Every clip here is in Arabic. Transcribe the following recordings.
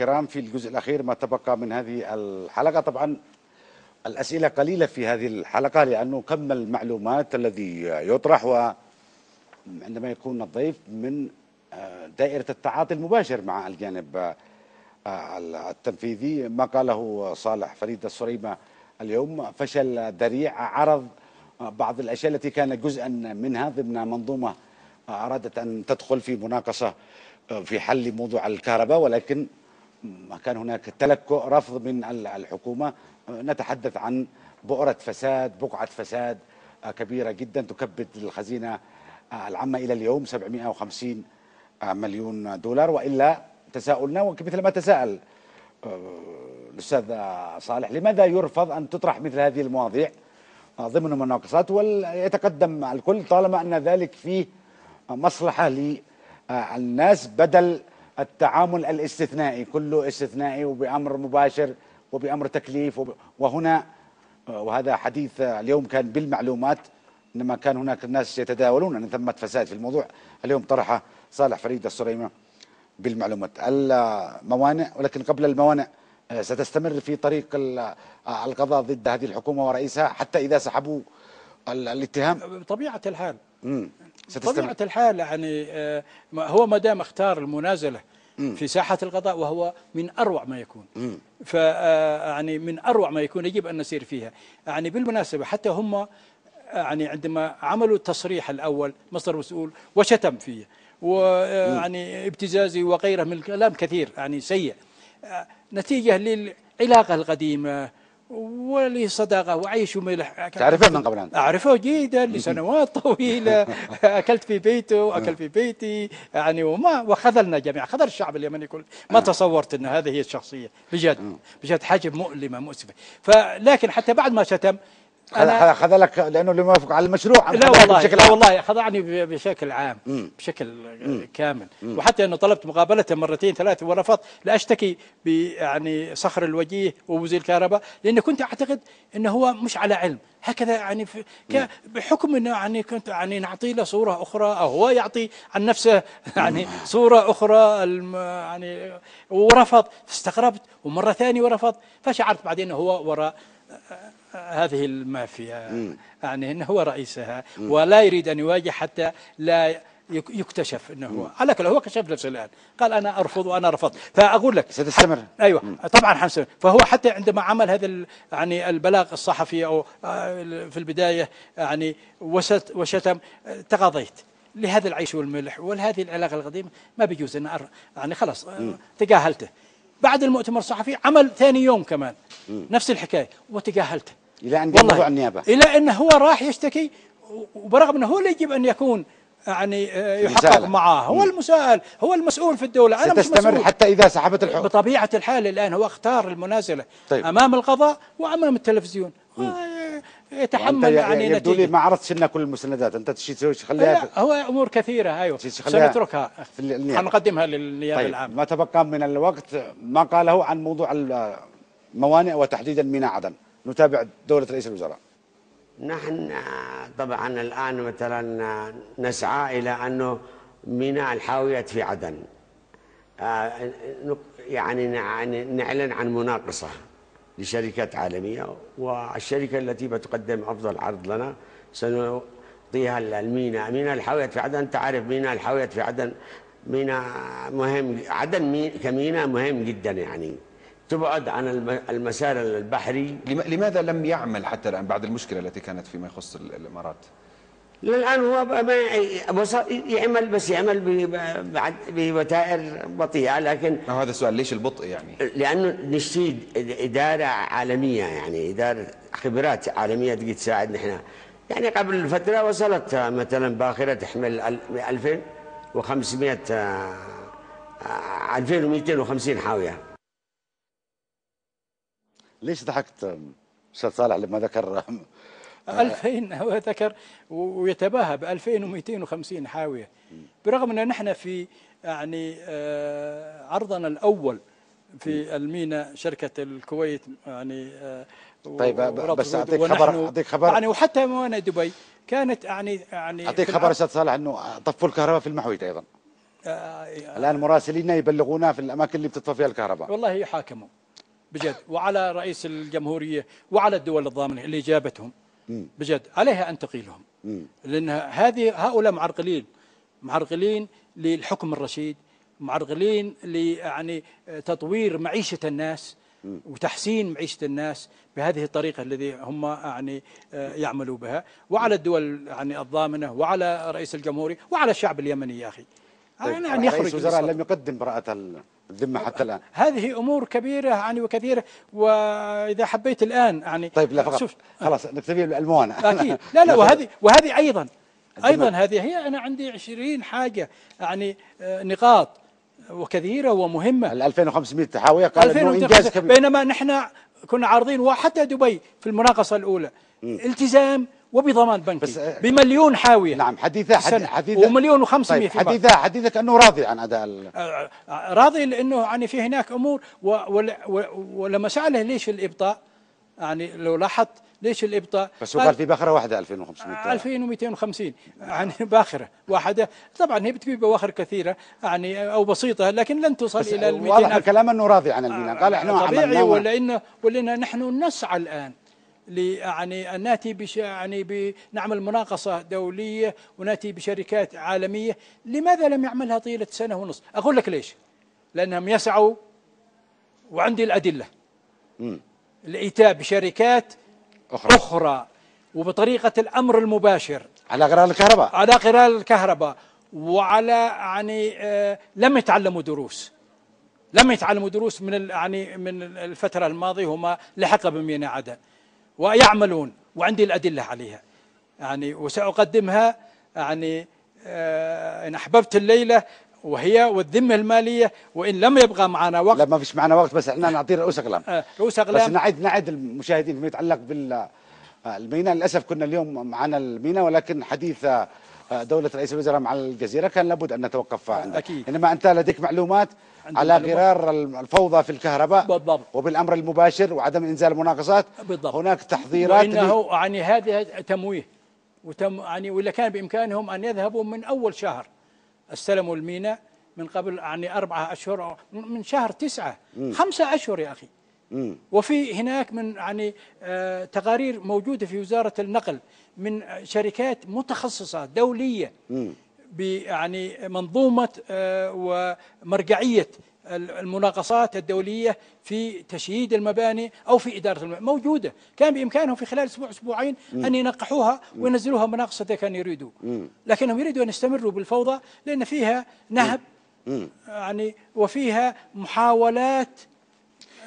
الكرام في الجزء الأخير ما تبقى من هذه الحلقة طبعا الأسئلة قليلة في هذه الحلقة لأنه كم المعلومات الذي يطرح وعندما يكون الضيف من آه، دائرة التعاطي المباشر مع الجانب آه، التنفيذي ما قاله صالح فريد السريمه اليوم فشل ذريع عرض آه، بعض الأشياء التي كان جزءا منها ضمن منظومة أرادت أن تدخل في مناقصة في حل موضوع الكهرباء ولكن كان هناك تلكؤ رفض من الحكومة نتحدث عن بؤرة فساد بقعة فساد آه، كبيرة جدا تكبد الخزينة آه، العامة إلى اليوم 750 آه، مليون دولار وإلا تساؤلنا ومثل ما تساءل الأستاذ صالح لماذا يرفض أن تطرح مثل هذه المواضيع ضمن المناقصات ويتقدم الكل طالما أن ذلك فيه مصلحة للناس بدل التعامل الاستثنائي كله استثنائي وبأمر مباشر وبأمر تكليف وب... وهنا آه، وهذا حديث آه، اليوم كان بالمعلومات إنما كان هناك الناس يتداولون أن ثمة فساد في الموضوع اليوم طرحه صالح فريد السريمة بالمعلومات الموانئ ولكن قبل الموانئ آه، ستستمر في طريق القضاء ضد هذه الحكومة ورئيسها حتى إذا سحبوا الاتهام بطبيعة الحال مم. ستستمر. طبيعة الحال يعني هو ما دام اختار المنازلة في ساحة القضاء وهو من أروع ما يكون ف آه، آه، يعني من أروع ما يكون يجب أن نسير فيها يعني بالمناسبة حتى هم آه، يعني عندما عملوا التصريح الأول مصدر مسؤول وشتم فيه ويعني ابتزازي وغيره من الكلام كثير يعني سيء نتيجة للعلاقة القديمة ولي صداقة وعيش وملح تعرفه من قبل أنت؟ أعرفه جيدا لسنوات طويلة أكلت في بيته وأكل في بيتي يعني وما وخذلنا جميعا خذل الشعب اليمني كله ما نعم. تصورت أن هذه هي الشخصية بجد نعم. بجد حاجة مؤلمة مؤسفة فلكن حتى بعد ما شتم خذ لك لانه اللي موافق على المشروع لا والله بشكل لا والله خضعني بشكل عام مم. بشكل مم. كامل مم. وحتى انه طلبت مقابلته مرتين ثلاثه ورفض لاشتكي يعني صخر الوجيه ووزير الكهرباء لاني كنت اعتقد انه هو مش على علم هكذا يعني بحكم انه يعني كنت يعني نعطي له صوره اخرى او هو يعطي عن نفسه يعني صوره اخرى يعني ورفض استغربت ومره ثانيه ورفض فشعرت بعدين انه هو وراء هذه المافيا يعني انه هو رئيسها ولا يريد أن يواجه حتى لا يكتشف انه هو على كل هو كشف نفسه الان قال انا ارفض وانا رفضت فاقول لك ستستمر ايوه مم. طبعا حنستمر فهو حتى عندما عمل هذا يعني البلاغ الصحفي او آه، في البدايه يعني وست وشتم تقاضيت لهذا العيش والملح ولهذه العلاقه القديمه ما بيجوز ان يعني خلاص آه، تجاهلته بعد المؤتمر الصحفي عمل ثاني يوم كمان مم. نفس الحكايه وتجاهلته الى ان موضوع النيابه الى ان هو راح يشتكي وبرغم انه هو اللي يجب ان يكون يعني آه، يحقق معاه هو المسائل هو المسؤول في الدولة أنا مش مسؤول حتى إذا سحبت الحكم بطبيعة الحال الآن هو اختار المنازلة طيب. أمام القضاء وأمام التلفزيون تحمل علينا يعني يبدو لي ما عرضتش لنا كل المسندات انت تشي لا هو امور كثيره ايوه سنتركها حنقدمها للنيابه طيب العامه ما تبقى من الوقت ما قاله عن موضوع الموانئ وتحديدا ميناء عدن نتابع دوله رئيس الوزراء نحن آه، طبعا الان مثلا آه، نسعى الى انه ميناء الحاويات في عدن آه، يعني نعلن عن مناقصه لشركات عالمية والشركة التي بتقدم أفضل عرض لنا سنعطيها الميناء ميناء الحاوية في عدن أنت عارف ميناء الحاوية في عدن ميناء مهم عدن كميناء مهم جدا يعني تبعد عن المسار البحري لماذا لم يعمل حتى الآن بعد المشكلة التي كانت فيما يخص الإمارات؟ للآن هو ما يعمل بس يعمل بوتائر بطيئة لكن ما هذا السؤال ليش البطء يعني؟ لأنه نشتي إدارة عالمية يعني إدارة خبرات عالمية تجي تساعدنا احنا يعني قبل فترة وصلت مثلا باخرة تحمل 2500 2250 حاوية ليش ضحكت أستاذ صالح لما ذكر 2000 هو ذكر ويتباهى ب 2250 حاويه برغم ان نحن في يعني آه، عرضنا الاول في المينا شركه الكويت يعني آه، طيب بس اعطيك خبر اعطيك خبر يعني وحتى موانئ دبي كانت يعني يعني اعطيك خبر استاذ صالح انه طفوا الكهرباء في المحويت ايضا آه، الان مراسلينا يبلغونا في الاماكن اللي بتطفى فيها الكهرباء والله يحاكموا بجد وعلى رئيس الجمهوريه وعلى الدول الضامنه اللي جابتهم بجد عليها أن تقيلهم لأن هذه هؤلاء معرقلين معرقلين للحكم الرشيد معرقلين يعني تطوير معيشة الناس وتحسين معيشة الناس بهذه الطريقة الذي هم يعني آه، يعملوا بها وعلى الدول يعني الضامنة وعلى رئيس الجمهوري وعلى الشعب اليمني يا أخي طيب يعني أن يخرج رئيس الوزراء لم يقدم براءة الذمة حتى الآن هذه أمور كبيرة يعني وكثيرة وإذا حبيت الآن يعني طيب لا فقط شوف خلاص نكتفي بالموانع أكيد لا لا وهذه وهذه أيضا أيضا هذه هي أنا عندي 20 حاجة يعني آه، نقاط وكثيره ومهمه ال 2500 تحاوية قال انه انجاز كبير بينما نحن كنا عارضين وحتى دبي في المناقصه الاولى التزام وبضمان بنكي بس آه، بمليون حاوية نعم حديثة حديثة, حديثة ومليون و500 طيب حديثة حديثة كأنه راضي عن أداء آه، آه، راضي لأنه يعني في هناك أمور ولما سأله ليش الإبطاء يعني لو لاحظت ليش الابطاء بس هو قال في باخره واحده 2500 2250 يعني باخره واحده طبعا هي بتجيب بواخر كثيره يعني او بسيطه لكن لن توصل الى ال واضح الكلام انه راضي عن الميلان قال احنا طبيعي ولا انه ولنا نحن نسعى الان يعني أن نأتي يعني بنعمل مناقصة دولية ونأتي بشركات عالمية لماذا لم يعملها طيلة سنة ونص أقول لك ليش لأنهم يسعوا وعندي الأدلة لإيتاء بشركات أخرى, أخرى وبطريقة الأمر المباشر على غرار الكهرباء على غرار الكهرباء وعلى يعني آه لم يتعلموا دروس لم يتعلموا دروس من يعني من الفترة الماضية وما لحق بميناء عدن ويعملون وعندي الأدلة عليها يعني وسأقدمها يعني آه، إن أحببت الليلة وهي والذمة المالية وإن لم يبقى معنا وقت لا ما فيش معنا وقت بس احنا نعطي رؤوس أقلام آه، رؤوس أقلام بس نعد نعد المشاهدين فيما يتعلق بالميناء آه، للأسف كنا اليوم معنا المينا ولكن حديث دوله رئيس الوزراء مع الجزيره كان لابد ان نتوقف عنها أكيد. انما انت لديك معلومات على غرار الفوضى في الكهرباء بالضبط. وبالامر المباشر وعدم انزال المناقصات بالضبط. هناك تحضيرات وانه يعني هذه تمويه وتم يعني ولا كان بامكانهم ان يذهبوا من اول شهر استلموا الميناء من قبل يعني أربعة أشهر من شهر تسعة م. خمسة أشهر يا أخي وفي هناك من يعني آه، تقارير موجوده في وزاره النقل من شركات متخصصه دوليه يعني منظومه آه، ومرجعيه المناقصات الدولية في تشييد المباني أو في إدارة المباني موجودة كان بإمكانهم في خلال أسبوع أسبوعين أن ينقحوها وينزلوها مناقصة كانوا يريدوا لكنهم يريدوا أن يستمروا بالفوضى لأن فيها نهب يعني وفيها محاولات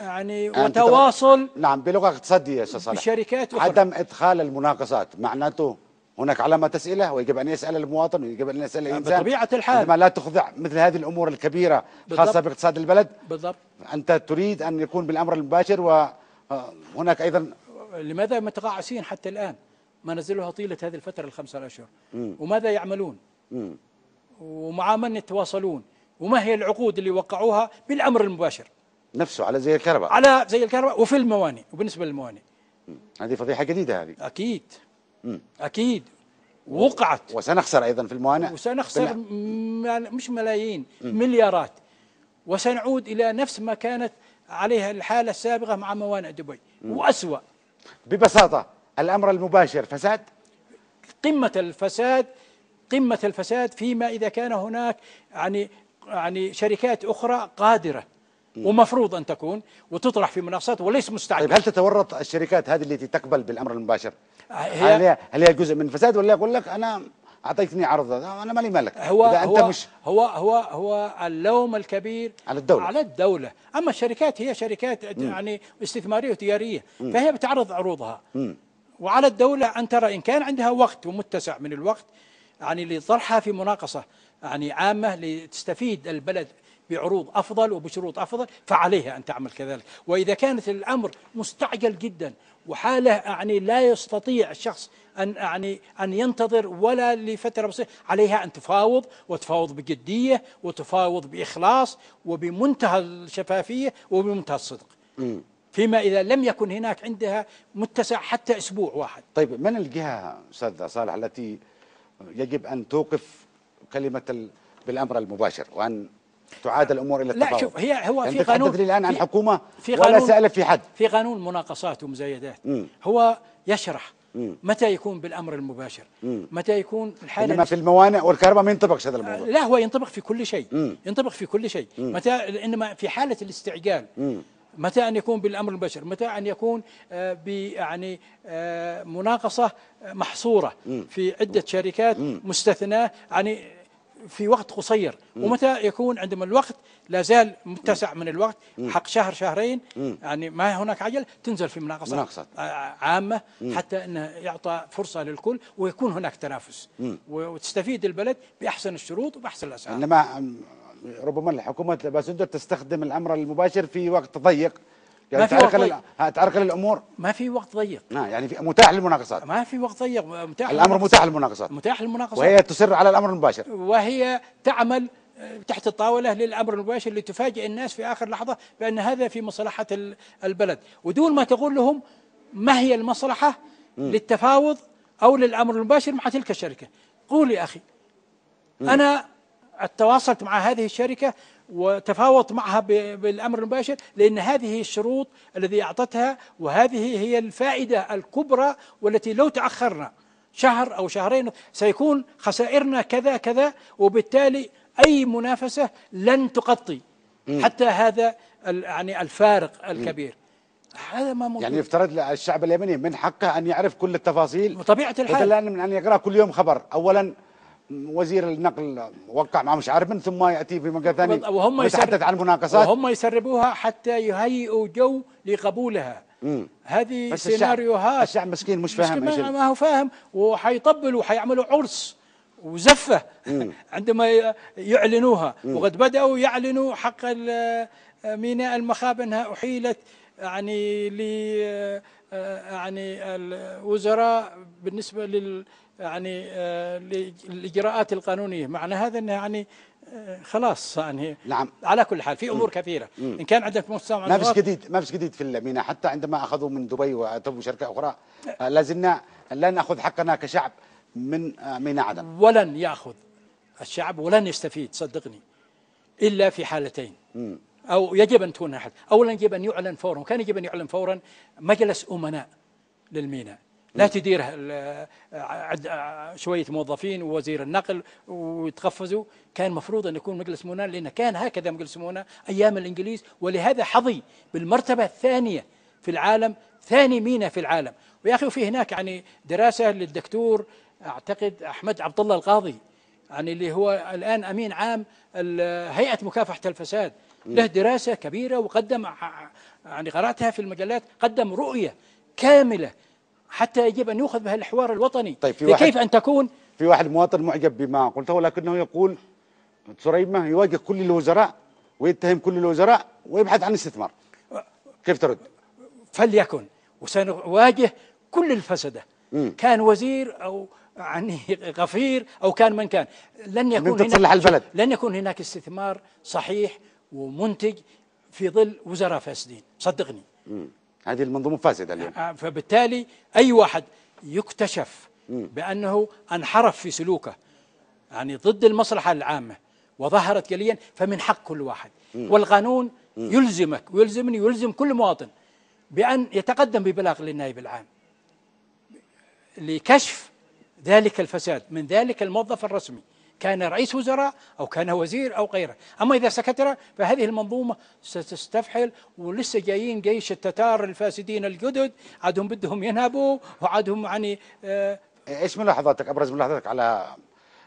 يعني وتواصل نعم بلغه اقتصاديه يا استاذ صالح بشركات أخرى. عدم ادخال المناقصات معناته هناك علامة أسئلة ويجب أن يسأل المواطن ويجب أن يسأل نعم، الإنسان بطبيعة الحال عندما لا تخضع مثل هذه الأمور الكبيرة بالضبط. خاصة باقتصاد البلد بالضبط أنت تريد أن يكون بالأمر المباشر وهناك أيضا لماذا متقاعسين حتى الآن ما نزلوها طيلة هذه الفترة الخمسة أشهر وماذا يعملون ومع من يتواصلون وما هي العقود اللي وقعوها بالأمر المباشر نفسه على زي الكهرباء على زي الكهرباء وفي الموانئ وبالنسبه للموانئ هذه فضيحه جديده هذه اكيد مم. اكيد وقعت وسنخسر ايضا في الموانئ وسنخسر بنا... يعني مش ملايين مم. مليارات وسنعود الى نفس ما كانت عليها الحاله السابقه مع موانئ دبي مم. واسوا ببساطه الامر المباشر فساد قمه الفساد قمه الفساد فيما اذا كان هناك يعني يعني شركات اخرى قادره ومفروض أن تكون وتطرح في مناقصات وليس مستعد طيب هل تتورط الشركات هذه التي تقبل بالأمر المباشر آه، هي هل, هي هل هي جزء من الفساد ولا يقول لك أنا اعطيتني عرض انا مالي مالك هو اذا انت هو مش هو هو هو اللوم الكبير على الدوله على الدوله اما الشركات هي شركات يعني استثماريه وتجاريه فهي بتعرض عروضها م. وعلى الدوله ان ترى ان كان عندها وقت ومتسع من الوقت يعني لطرحها في مناقصه يعني عامه لتستفيد البلد بعروض أفضل وبشروط أفضل فعليها أن تعمل كذلك وإذا كانت الأمر مستعجل جدا وحاله يعني لا يستطيع الشخص أن يعني أن ينتظر ولا لفترة بسيطة عليها أن تفاوض وتفاوض بجدية وتفاوض بإخلاص وبمنتهى الشفافية وبمنتهى الصدق فيما إذا لم يكن هناك عندها متسع حتى أسبوع واحد طيب من الجهة أستاذ صالح التي يجب أن توقف كلمة بالأمر المباشر وأن تعاد الامور الى التفاوض لا شوف هي هو يعني في قانون لي الان عن حكومه في قانون ولا سالف في حد في قانون مناقصات ومزايدات مم. هو يشرح مم. متى يكون بالامر المباشر مم. متى يكون الحاله انما في الموانئ والكهرباء ما ينطبقش هذا الموضوع لا هو ينطبق في كل شيء مم. ينطبق في كل شيء متى انما في حاله الاستعجال مم. متى ان يكون بالامر المباشر متى ان يكون آه يعني آه مناقصه محصوره مم. في عده شركات مم. مستثناه يعني في وقت قصير ومتى يكون عندما الوقت لا زال متسع من الوقت حق شهر شهرين يعني ما هناك عجل تنزل في مناقصات, مناقصات. آه، عامه حتى انه يعطى فرصه للكل ويكون هناك تنافس وتستفيد البلد باحسن الشروط وباحسن الاسعار انما ربما الحكومه باسندر تستخدم الامر المباشر في وقت ضيق يعني تعرقل تعرقل الامور ما في وقت ضيق نعم يعني في متاح للمناقصات ما في وقت ضيق متاح الامر متاح للمناقصات متاح للمناقصات وهي تصر على الامر المباشر وهي تعمل آه، تحت الطاولة للأمر المباشر لتفاجئ الناس في آخر لحظة بأن هذا في مصلحة البلد ودون ما تقول لهم ما هي المصلحة م. للتفاوض أو للأمر المباشر مع تلك الشركة قول يا أخي م. أنا تواصلت مع هذه الشركة وتفاوض معها بالأمر المباشر لأن هذه الشروط الذي أعطتها وهذه هي الفائدة الكبرى والتي لو تأخرنا شهر أو شهرين سيكون خسائرنا كذا كذا وبالتالي أي منافسة لن تغطي حتى هذا يعني الفارق الكبير هذا ما موجود. يعني يفترض الشعب اليمني من حقه ان يعرف كل التفاصيل بطبيعه الحال بدلا من ان يقرا كل يوم خبر اولا وزير النقل وقع مع مش عارف من ثم ياتي في مكان ثاني وهم يتحدث عن مناقصات وهم يسربوها حتى يهيئوا جو لقبولها هذه سيناريوهات الشعب مسكين مش فاهم مسكين ما هو فاهم وحيطبل وحيعملوا عرس وزفه عندما يعلنوها وقد بداوا يعلنوا حق ميناء المخاب انها احيلت يعني ل آه، آه، يعني الوزراء بالنسبه لل يعني الاجراءات آه، القانونيه معنى هذا انه يعني آه، خلاص يعني نعم على كل حال في امور كثيره ان كان عندك مستوى ما فيش جديد ما فيش جديد في الميناء حتى عندما اخذوا من دبي واتوا شركه اخرى آه. لازلنا لا ناخذ حقنا كشعب من ميناء عدن ولن ياخذ الشعب ولن يستفيد صدقني الا في حالتين او يجب ان تكون حل اولا يجب ان يعلن فورا وكان يجب ان يعلن فورا مجلس امناء للميناء لا تدير شويه موظفين ووزير النقل ويتقفزوا كان مفروض ان يكون مجلس مونا لان كان هكذا مجلس مونا ايام الانجليز ولهذا حظي بالمرتبه الثانيه في العالم ثاني مينا في العالم ويا اخي وفي هناك يعني دراسه للدكتور اعتقد احمد عبد الله القاضي يعني اللي هو الان امين عام هيئه مكافحه الفساد له دراسه كبيره وقدم يعني قراتها في المجلات قدم رؤيه كامله حتى يجب أن يؤخذ الحوار الوطني طيب في واحد كيف أن تكون في واحد مواطن معجب بما قلته ولكنه يقول سريمة يواجه كل الوزراء ويتهم كل الوزراء ويبحث عن استثمار كيف ترد فليكن وسنواجه كل الفسدة مم. كان وزير أو يعني غفير أو كان من كان لن يكون هناك البلد. لن يكون هناك استثمار صحيح ومنتج في ظل وزراء فاسدين صدقني مم. هذه المنظومة فاسدة اليوم آه، فبالتالي أي واحد يكتشف بأنه انحرف في سلوكه يعني ضد المصلحة العامة وظهرت جليا فمن حق كل واحد والقانون يلزمك ويلزمني ويلزم كل مواطن بأن يتقدم ببلاغ للنائب العام لكشف ذلك الفساد من ذلك الموظف الرسمي كان رئيس وزراء أو كان وزير أو غيره أما إذا سكتنا فهذه المنظومة ستستفحل ولسه جايين جيش التتار الفاسدين الجدد عادهم بدهم ينهبوا وعادهم يعني آه ايش ملاحظاتك ابرز ملاحظاتك على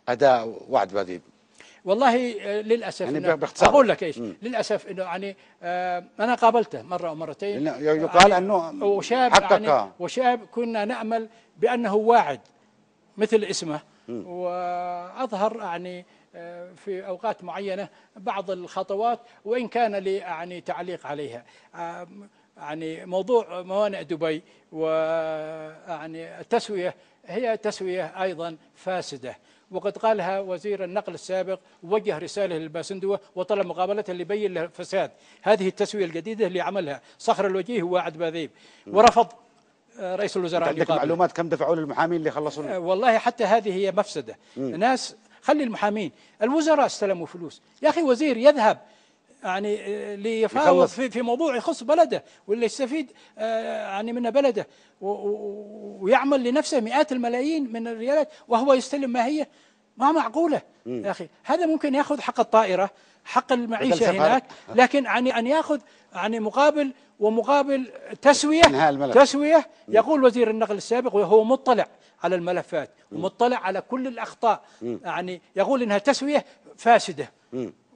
اداء وعد باديب؟ والله آه، للاسف يعني باختصار اقول لك ايش للاسف انه يعني آه انا قابلته مره او مرتين يقال يعني انه وشاب يعني وشاب كنا نامل بانه واعد مثل اسمه واظهر يعني آه، في اوقات معينه بعض الخطوات وان كان لي يعني تعليق عليها آه، يعني موضوع موانئ دبي ويعني آه، التسويه هي تسويه ايضا فاسده وقد قالها وزير النقل السابق وجه رساله للباسندوه وطلب مقابلته لبين له الفساد هذه التسويه الجديده اللي عملها صخر الوجيه وواعد باذيب ورفض رئيس الوزراء عندك معلومات كم دفعوا للمحامين اللي خلصوا آه، والله حتى هذه هي مفسده مم. ناس خلي المحامين الوزراء استلموا فلوس يا اخي وزير يذهب يعني آه، ليفاوض في, في موضوع يخص بلده واللي يستفيد آه، يعني من بلده ويعمل لنفسه مئات الملايين من الريالات وهو يستلم ما هي ما معقوله يا اخي هذا ممكن ياخذ حق الطائره حق المعيشه هناك لكن يعني ان ياخذ يعني مقابل ومقابل تسوية تسوية يقول وزير النقل السابق وهو مطلع على الملفات ومطلع على كل الأخطاء يعني يقول إنها تسوية فاسدة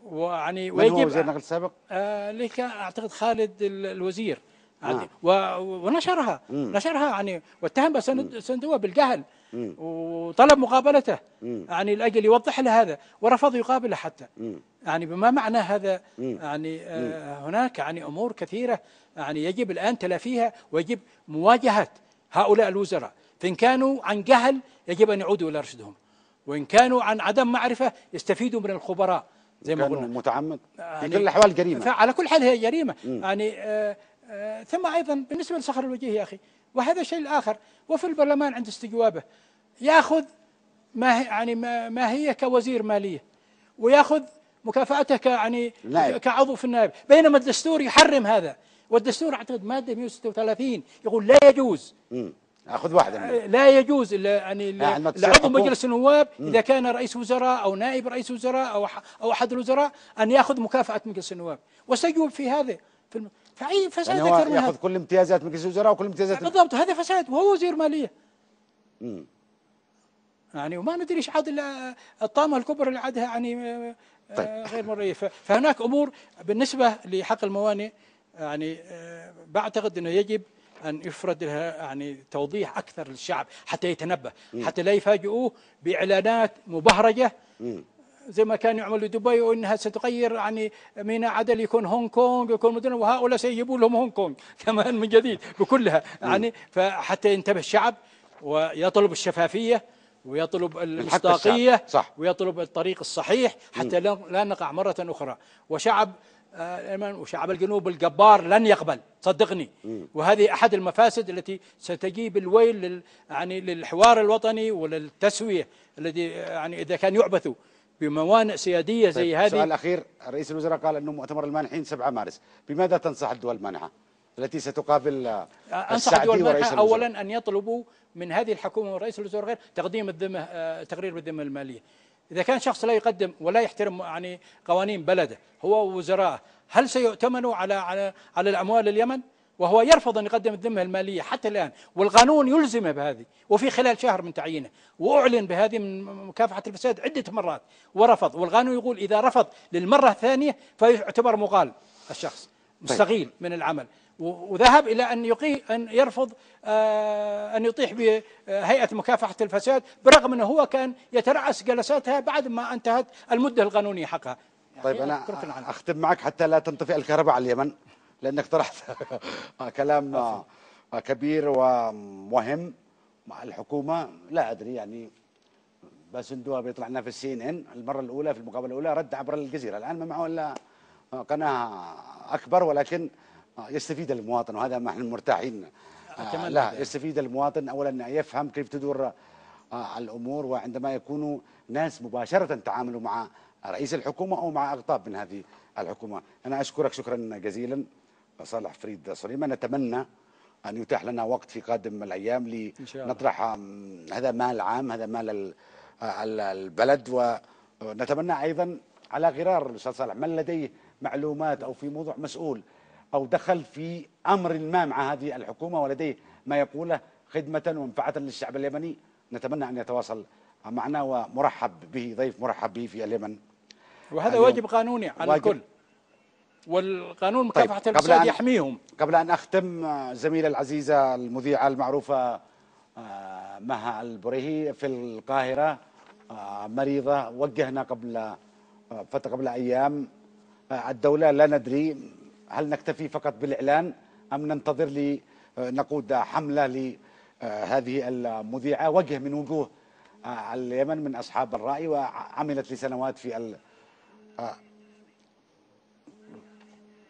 ويعني ويجب وزير النقل السابق؟ آه ليك أعتقد خالد الوزير آه. ونشرها مم. نشرها يعني واتهم صندوق بالجهل وطلب مقابلته مم. يعني لاجل يوضح له هذا ورفض يقابله حتى مم. يعني بما معنى هذا مم. يعني آه هناك يعني امور كثيره يعني يجب الان تلافيها ويجب مواجهه هؤلاء الوزراء فان كانوا عن جهل يجب ان يعودوا الى رشدهم وان كانوا عن عدم معرفه يستفيدوا من الخبراء زي ما قلنا متعمد يعني في كل الاحوال جريمه على كل حال هي جريمه مم. يعني آه آه، ثم ايضا بالنسبه لصخر الوجيه يا اخي وهذا شيء الاخر وفي البرلمان عند استجوابه ياخذ ما يعني ما هي كوزير ماليه وياخذ مكافاته يعني كعضو في النائب بينما الدستور يحرم هذا والدستور اعتقد ماده 136 يقول لا يجوز اخذ واحد منها. آه، لا يجوز يعني لعضو مجلس النواب اذا كان رئيس وزراء او نائب رئيس وزراء او او احد الوزراء ان ياخذ مكافاه مجلس النواب واستجوب في هذا في الم... فأي فساد يعني أكثر من ياخذ كل امتيازات مجلس الوزراء وكل امتيازات بالضبط هذا فساد وهو وزير مالية امم يعني وما ندري ايش عاد الطامه الكبرى اللي عادها يعني آه، آه، طيب. غير مرئيه فهناك امور بالنسبه لحق الموانئ يعني آه، بعتقد انه يجب ان يفرد لها يعني توضيح اكثر للشعب حتى يتنبه حتى لا يفاجئوه باعلانات مبهرجه زي ما كان يعمل لدبي وانها ستغير يعني ميناء عدل يكون هونغ كونغ يكون مدن وهؤلاء سيجيبوا لهم هونغ كونغ كمان من جديد بكلها يعني فحتى ينتبه الشعب ويطلب الشفافيه ويطلب المصداقيه صح. ويطلب الطريق الصحيح حتى لا نقع مره اخرى وشعب آه، وشعب الجنوب الجبار لن يقبل صدقني وهذه احد المفاسد التي ستجيب الويل لل يعني للحوار الوطني وللتسويه الذي آه، يعني اذا كان يعبث بموانئ سياديه زي طيب هذه سؤال اخير رئيس الوزراء قال انه مؤتمر المانحين 7 مارس بماذا تنصح الدول المانحه التي ستقابل انصح الدول المانحه اولا ان يطلبوا من هذه الحكومه ورئيس الوزراء غير تقديم الذمه آه، تقرير بالذمه الماليه اذا كان شخص لا يقدم ولا يحترم يعني قوانين بلده هو ووزرائه هل سيؤتمنوا على على على الاموال اليمن وهو يرفض أن يقدم الذمة المالية حتى الآن والقانون يلزمه بهذه وفي خلال شهر من تعيينه وأعلن بهذه من مكافحة الفساد عدة مرات ورفض والقانون يقول إذا رفض للمرة الثانية فيعتبر مقال الشخص طيب. مستغيل من العمل وذهب الى ان يقي ان يرفض آه، ان يطيح بهيئه مكافحه الفساد برغم انه هو كان يترأس جلساتها بعد ما انتهت المده القانونيه حقها طيب يعني انا اختم معك حتى لا تنطفئ الكهرباء على اليمن لانك طرحت كلام كبير ومهم مع الحكومه لا ادري يعني باسندوها بيطلع لنا في السي ان ان المره الاولى في المقابله الاولى رد عبر الجزيره الان ما معه الا قناه اكبر ولكن يستفيد المواطن وهذا ما احنا مرتاحين لا يستفيد المواطن اولا يفهم كيف تدور الامور وعندما يكونوا ناس مباشره تعاملوا مع رئيس الحكومه او مع اقطاب من هذه الحكومه انا اشكرك شكرا جزيلا صالح فريد سليمان نتمنى ان يتاح لنا وقت في قادم الايام لنطرح هذا مال عام هذا مال آه، البلد ونتمنى ايضا على غرار الاستاذ صالح من لديه معلومات او في موضوع مسؤول او دخل في امر ما مع هذه الحكومه ولديه ما يقوله خدمه ومنفعه للشعب اليمني نتمنى ان يتواصل معنا ومرحب به ضيف مرحب به في اليمن وهذا واجب قانوني على الكل والقانون طيب، مكافحه طيب الفساد يحميهم قبل ان اختم آه، زميله العزيزه المذيعه المعروفه آه، مها البريهي في القاهره آه، مريضه وجهنا قبل فتره قبل ايام الدوله لا ندري هل نكتفي فقط بالاعلان ام ننتظر لنقود حمله لهذه المذيعه وجه من وجوه اليمن من اصحاب الراي وعملت لسنوات في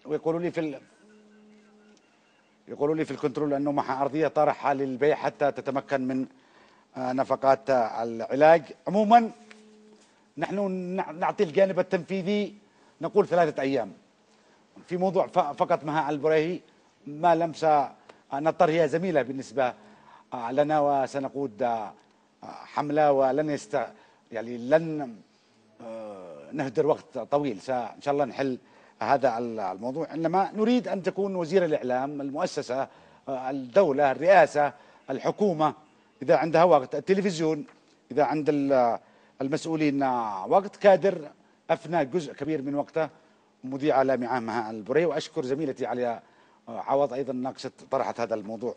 ويقولوا لي في ال... يقولوا لي في الكنترول انه مع ارضيه طرحها للبيع حتى تتمكن من آه، نفقات العلاج عموما نحن نعطي الجانب التنفيذي نقول ثلاثه ايام في موضوع فقط مها البريهي ما لمسه آه، نضطر هي زميله بالنسبه آه، لنا وسنقود حمله ولن يست يعني لن نهدر وقت طويل ان شاء الله نحل هذا الموضوع انما نريد ان تكون وزير الاعلام المؤسسه آه، الدوله الرئاسه الحكومه اذا عندها وقت التلفزيون اذا عند المسؤولين آه، وقت كادر افنى جزء كبير من وقته مذيعه لامعه مها البري واشكر زميلتي عليا آه، عوض ايضا ناقشت طرحت هذا الموضوع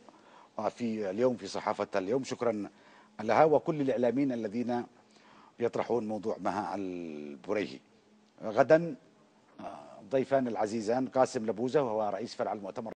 في اليوم في صحافه اليوم شكرا لها وكل الاعلاميين الذين يطرحون موضوع مها البريهي غدا ضيفان العزيزان قاسم لبوزة وهو رئيس فرع المؤتمر